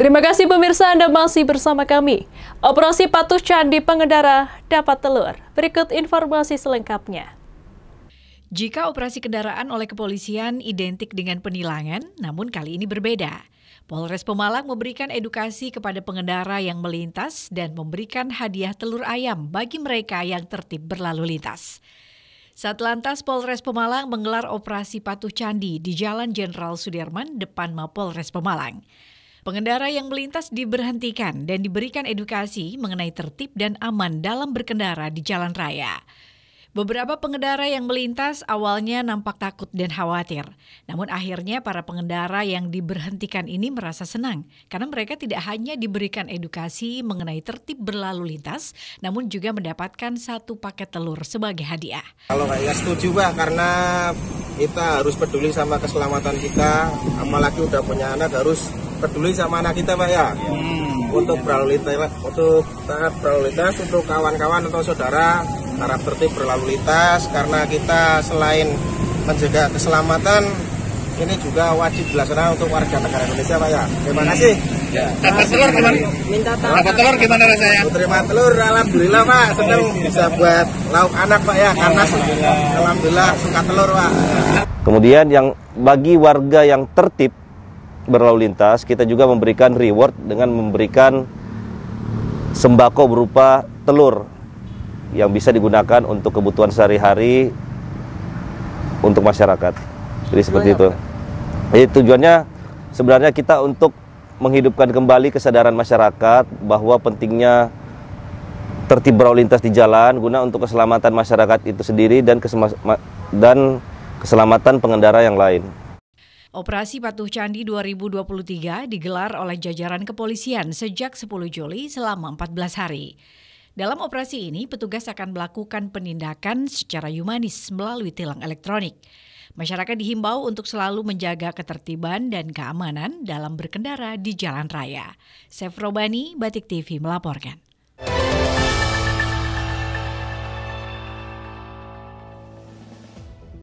Terima kasih pemirsa Anda masih bersama kami. Operasi patuh candi pengendara dapat telur. Berikut informasi selengkapnya. Jika operasi kendaraan oleh kepolisian identik dengan penilangan, namun kali ini berbeda. Polres Pemalang memberikan edukasi kepada pengendara yang melintas dan memberikan hadiah telur ayam bagi mereka yang tertib berlalu lintas. saat lantas Polres Pemalang menggelar operasi patuh candi di Jalan Jenderal Sudirman depan Mapolres Pemalang. Pengendara yang melintas diberhentikan dan diberikan edukasi mengenai tertib dan aman dalam berkendara di jalan raya. Beberapa pengendara yang melintas awalnya nampak takut dan khawatir. Namun akhirnya para pengendara yang diberhentikan ini merasa senang karena mereka tidak hanya diberikan edukasi mengenai tertib berlalu lintas, namun juga mendapatkan satu paket telur sebagai hadiah. Kalau saya setuju Pak, karena kita harus peduli sama keselamatan kita, apalagi udah punya anak harus peduli sama anak kita pak ya hmm. untuk berlalu lintas untuk taat berlalu lintas untuk kawan-kawan atau saudara harap tertib berlalu lintas karena kita selain menjaga keselamatan ini juga wajib dilaksanakan untuk warga negara Indonesia Pak ya. Terima hmm. kasih. Ya. telur gimana? Minta tapas telur gimana rasanya? Terima telur alhamdulillah Pak, senang bisa buat lauk anak Pak ya karena alhamdulillah suka telur Pak. Kemudian yang bagi warga yang tertib berlalu lintas, kita juga memberikan reward dengan memberikan sembako berupa telur yang bisa digunakan untuk kebutuhan sehari-hari untuk masyarakat. Jadi seperti itu. Jadi tujuannya sebenarnya kita untuk menghidupkan kembali kesadaran masyarakat bahwa pentingnya tertib berlalu lintas di jalan guna untuk keselamatan masyarakat itu sendiri dan keselamatan pengendara yang lain. Operasi Patuh Candi 2023 digelar oleh jajaran kepolisian sejak 10 Juli selama 14 hari. Dalam operasi ini, petugas akan melakukan penindakan secara humanis melalui tilang elektronik. Masyarakat dihimbau untuk selalu menjaga ketertiban dan keamanan dalam berkendara di jalan raya. Sefrobani, Batik TV melaporkan.